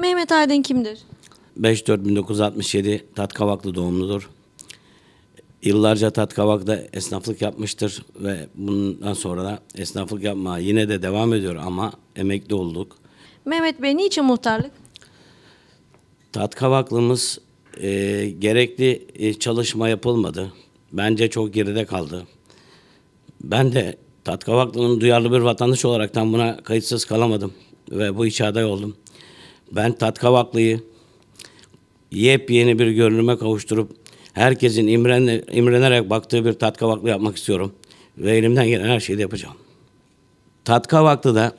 Mehmet Aydın kimdir? 5 1967 Tatkavaklı doğumludur. Yıllarca Tatkavak'ta esnaflık yapmıştır ve bundan sonra da esnaflık yapmaya yine de devam ediyor ama emekli olduk. Mehmet Bey niçin muhtarlık? Tatkavaklımız e, gerekli e, çalışma yapılmadı. Bence çok geride kaldı. Ben de Tatkavaklı'nın duyarlı bir vatandaş olaraktan buna kayıtsız kalamadım ve bu işe aday oldum. Ben Tatkavaklı'yı yepyeni bir görünüme kavuşturup herkesin imren, imrenerek baktığı bir Tatkavaklı yapmak istiyorum. Ve elimden gelen her şeyi de yapacağım. Tatkavaklı'da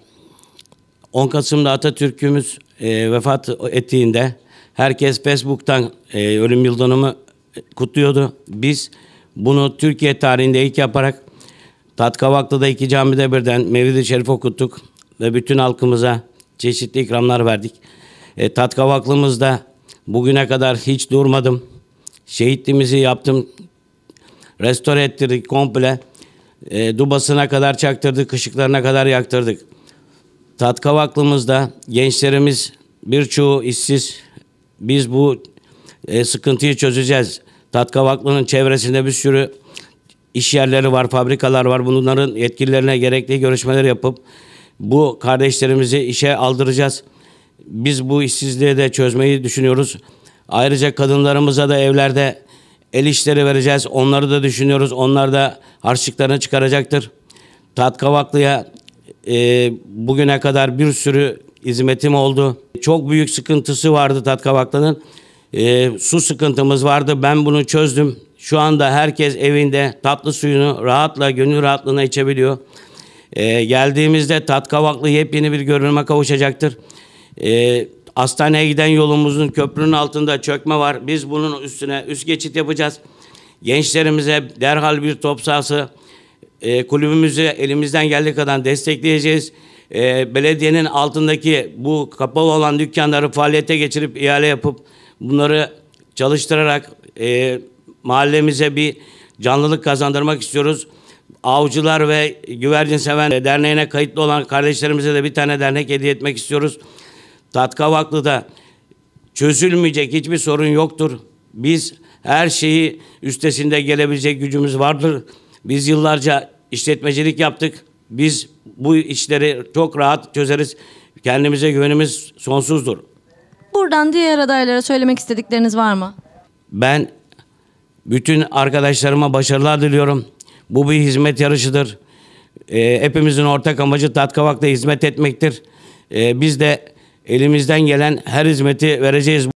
10 Kasım'da Atatürk'ümüz e, vefat ettiğinde herkes Facebook'tan e, ölüm yıldönümü kutluyordu. Biz bunu Türkiye tarihinde ilk yaparak Tatkavaklı'da iki camide birden Mevlid-i Şerif okuttuk ve bütün halkımıza çeşitli ikramlar verdik. E, Tatkavaklımızda bugüne kadar hiç durmadım. Şehitliğimizi yaptım. Restore ettirdik komple. E, dubasına kadar çaktırdık, ışıklarına kadar yaktırdık. Tatkavaklımızda gençlerimiz birçoğu işsiz. Biz bu e, sıkıntıyı çözeceğiz. Tatkavaklı'nın çevresinde bir sürü iş yerleri var, fabrikalar var. Bunların yetkililerine gerekli görüşmeler yapıp bu kardeşlerimizi işe aldıracağız. Biz bu işsizliği de çözmeyi düşünüyoruz. Ayrıca kadınlarımıza da evlerde el işleri vereceğiz. Onları da düşünüyoruz. Onlar da harçlıklarını çıkaracaktır. Tatkavaklı'ya e, bugüne kadar bir sürü hizmetim oldu. Çok büyük sıkıntısı vardı Tatkavaklı'nın. E, su sıkıntımız vardı. Ben bunu çözdüm. Şu anda herkes evinde tatlı suyunu rahatla, gönül rahatlığına içebiliyor. E, geldiğimizde tat kavaklı yepyeni bir görünüme kavuşacaktır. E, hastaneye giden yolumuzun köprünün altında çökme var. Biz bunun üstüne üst geçit yapacağız. Gençlerimize derhal bir top sahası e, kulübümüzü elimizden geldiği kadar destekleyeceğiz. E, belediyenin altındaki bu kapalı olan dükkanları faaliyete geçirip ihale yapıp bunları çalıştırarak e, mahallemize bir canlılık kazandırmak istiyoruz. Avcılar ve Güvercin Seven Derneği'ne kayıtlı olan kardeşlerimize de bir tane dernek hediye etmek istiyoruz. Tatkavaklı'da çözülmeyecek hiçbir sorun yoktur. Biz her şeyi üstesinde gelebilecek gücümüz vardır. Biz yıllarca işletmecilik yaptık. Biz bu işleri çok rahat çözeriz. Kendimize güvenimiz sonsuzdur. Buradan diğer adaylara söylemek istedikleriniz var mı? Ben bütün arkadaşlarıma başarılar diliyorum. Bu bir hizmet yarışıdır. E, hepimizin ortak amacı Tatkavak'ta hizmet etmektir. E, biz de elimizden gelen her hizmeti vereceğiz.